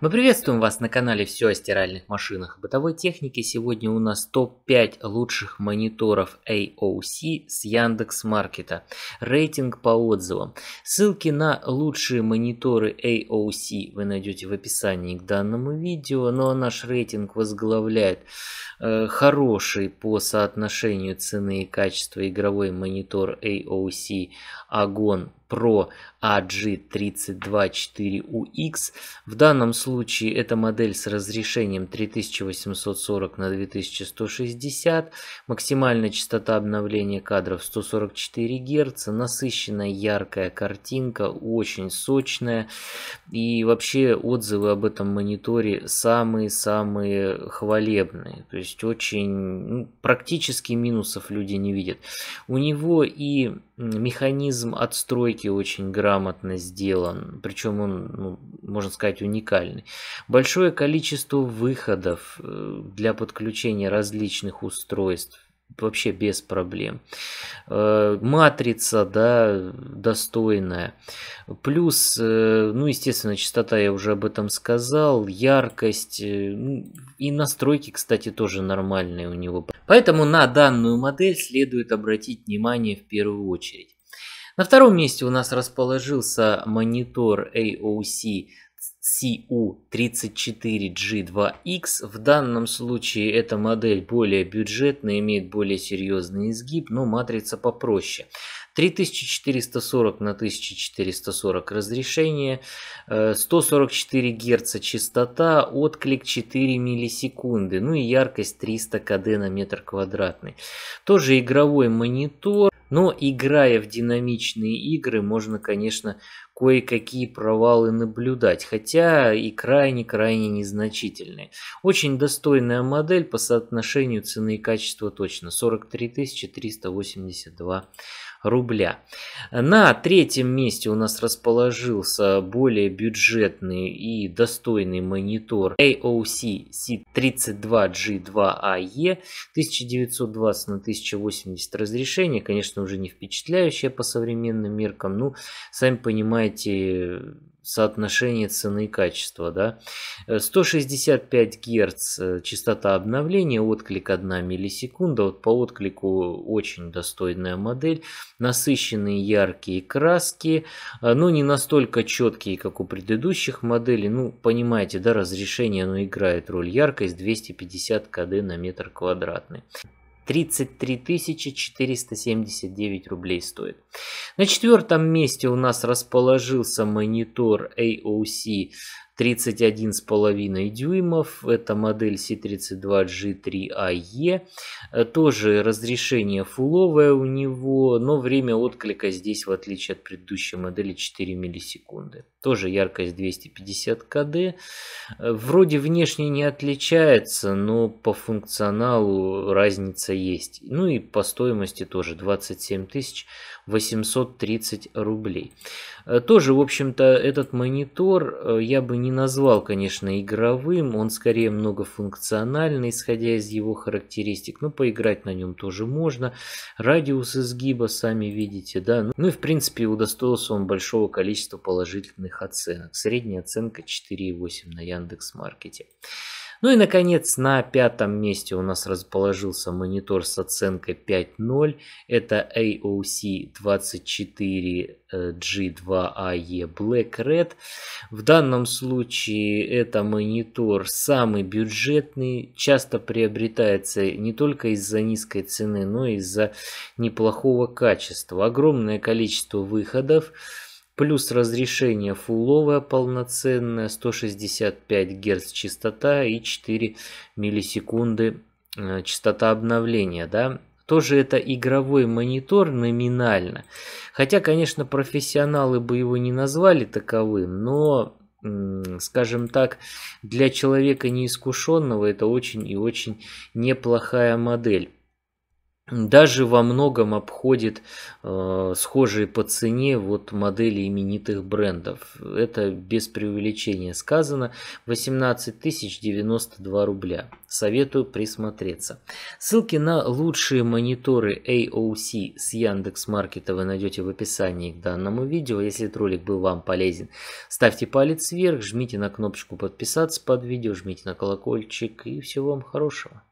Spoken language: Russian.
Мы приветствуем вас на канале «Все о стиральных машинах бытовой техники». Сегодня у нас топ-5 лучших мониторов AOC с Яндекс Маркета. Рейтинг по отзывам. Ссылки на лучшие мониторы AOC вы найдете в описании к данному видео. Ну а наш рейтинг возглавляет э, хороший по соотношению цены и качества игровой монитор AOC Agon Pro AG324UX. В данном случае это модель с разрешением 3840 на 2160, максимальная частота обновления кадров 144 Гц, насыщенная яркая картинка, очень сочная. И вообще отзывы об этом мониторе самые-самые хвалебные. То есть очень, ну, практически минусов люди не видят. У него и механизм отстройки все-таки очень грамотно сделан. Причем он, ну, можно сказать, уникальный. Большое количество выходов э, для подключения различных устройств вообще без проблем. Э, матрица, да, достойная. Плюс, э, ну, естественно, частота, я уже об этом сказал, яркость ну, и настройки, кстати, тоже нормальные у него. Поэтому на данную модель следует обратить внимание в первую очередь. На втором месте у нас расположился монитор AOC CU34G2X. В данном случае эта модель более бюджетная, имеет более серьезный изгиб, но матрица попроще. 3440 на 1440 разрешение, 144 э, Гц частота, отклик 4 миллисекунды, ну и яркость 300 кд на метр квадратный. Тоже игровой монитор, но играя в динамичные игры, можно, конечно, кое-какие провалы наблюдать, хотя и крайне-крайне незначительные. Очень достойная модель по соотношению цены и качества точно. 43 382 рубля. На третьем месте у нас расположился более бюджетный и достойный монитор AOC C32G2AE 1920 на 1080 разрешение. Конечно, уже не впечатляющее по современным меркам. Ну, сами понимаете, соотношение цены и качества. Да? 165 э, Гц э, частота обновления, отклик 1 миллисекунда. Вот по отклику очень достойная модель. Насыщенные яркие краски, э, но не настолько четкие, как у предыдущих моделей. Ну, понимаете, да, разрешение оно играет роль. Яркость 250 кд на метр квадратный. 33 479 рублей стоит. На четвертом месте у нас расположился монитор AOC 31,5 дюймов. Это модель C32G3AE. Э, тоже разрешение фуловое у него, но время отклика здесь, в отличие от предыдущей модели, 4 миллисекунды. Тоже яркость 250 кд. Э, вроде внешне не отличается, но по функционалу разница есть. Ну и по стоимости тоже 27 830 рублей. Э, тоже, в общем-то, этот монитор я бы не не назвал, конечно, игровым, он скорее многофункциональный, исходя из его характеристик, но ну, поиграть на нем тоже можно. Радиус изгиба, сами видите, да. Ну, ну и, в принципе, удостоился он большого количества положительных оценок. Средняя оценка 4,8 на Яндекс.Маркете. Маркете. Ну и, наконец, на пятом месте у нас расположился монитор с оценкой 5.0. Это AOC 24G2AE Black Red. В данном случае это монитор самый бюджетный, часто приобретается не только из-за низкой цены, но и из-за неплохого качества. Огромное количество выходов плюс разрешение фулловое полноценное, 165 Гц частота и 4 миллисекунды э, частота обновления, да, тоже это игровой монитор номинально. Хотя, конечно, профессионалы бы его не назвали таковым, но, скажем так, для человека неискушенного это очень и очень неплохая модель даже во многом обходит э, схожие по цене вот модели именитых брендов. Это без преувеличения сказано. 18 092 рубля. Советую присмотреться. Ссылки на лучшие мониторы AOC с Яндекс Маркета вы найдете в описании к данному видео. Если этот ролик был вам полезен, ставьте палец вверх, жмите на кнопочку подписаться под видео, жмите на колокольчик и всего вам хорошего.